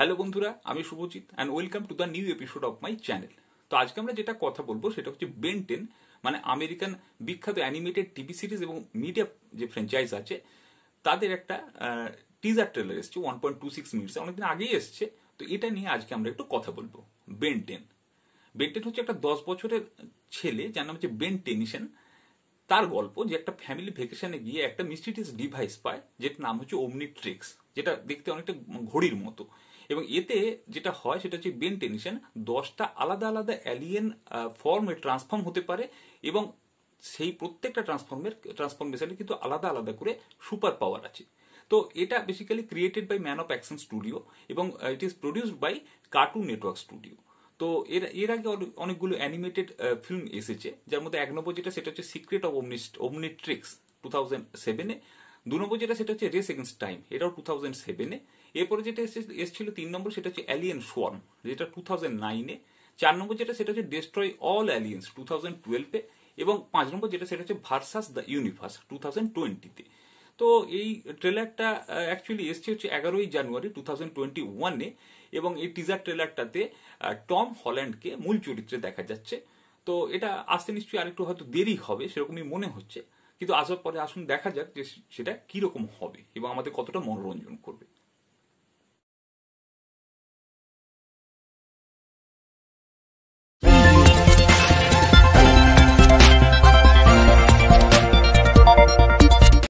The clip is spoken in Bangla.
হ্যালো বন্ধুরা আমি Subhajit and welcome to the new episode of my channel তো আজকে আমরা যেটা কথা বলবো সেটা হচ্ছে বেনটেন মানে আমেরিকান বিখ্যাত অ্যানিমেটেড টিভি সিরিজ এবং মিডিয়া যে ফ্র্যাঞ্চাইজ আছে তাদের একটা টিজার ট্রেলার এসছে one point two six minutes অনেকদিন আগেই এসছে তো এটা নিয়ে আজকে আমরা একটু কথা বলবো বেনটেন বেনটেন হচ্ছে একটা দশ বছরের ছেলে যার নাম হচ্ছে বেন টেনিশন তার গল্প যে একটা ফ্যামিলি ভেকেশনে গিয়ে একটা মিস্টিটিস ডিভাইস পায় যেটার নাম হচ্ছে ওমনিট্রিক্স যেটা দেখতে অনেকটা ঘড়ির মতো এবং এতে যেটা হয় সেটা হচ্ছে বেন টেনিশন দশটা আলাদা আলাদা অ্যালিয়েন ফর্মে ট্রান্সফর্ম হতে পারে এবং সেই প্রত্যেকটা ট্রান্সফর্মের ট্রান্সফর্মেশনে কিন্তু আলাদা আলাদা করে সুপার পাওয়ার আছে তো এটা basically created by Man of Action studio এবং it is produced by Cartoon Network studio তো এর এর আগে অনেকগুলো অ্যানিমেটেড ফিল্ম এসেছে যার মধ্যে এক নম্বর যেটা সেটা হচ্ছে সিক্রেট অফ ওমনিস্ট ওমনিট্রিক্স টু থাউজেন্ড সেভেনে দু নম্বর যেটা সেটা হচ্ছে রেস এগেন্স টাইম এটাও টু থাউজেন্ড সেভেনে এরপরে যেটা এসেছিল তিন নম্বর সেটা হচ্ছে অ্যালিয়েন সোয়ার্ম যেটা টু থাউজেন্ড নাইনে চার নম্বর যেটা সেটা হচ্ছে destroy all aliens two thousand টুয়েলভে এবং পাঁচ নম্বর যেটা সেটা হচ্ছে versus the universe two thousand টোয়েন্টিতে তো এই ট্রেলারটা অ্যাকচুয়ালি এসছে হচ্ছে এগারোই জানুয়ারি টু থাউজেন্ড টোয়েন্টি ওয়ানে এবং এই টিজার ট্রেলারটাতে টম হল্যান্ডকে মূল চরিত্রে দেখা যাচ্ছে তো এটা আসতে নিশ্চয়ই আরেকটু হয়তো দেরি হবে সেরকমই মনে হচ্ছে কিন্তু আসার পরে আসুন দেখা যাক যে সেটা কীরকম হবে এবং আমাদের কতটা মনোরঞ্জন করবে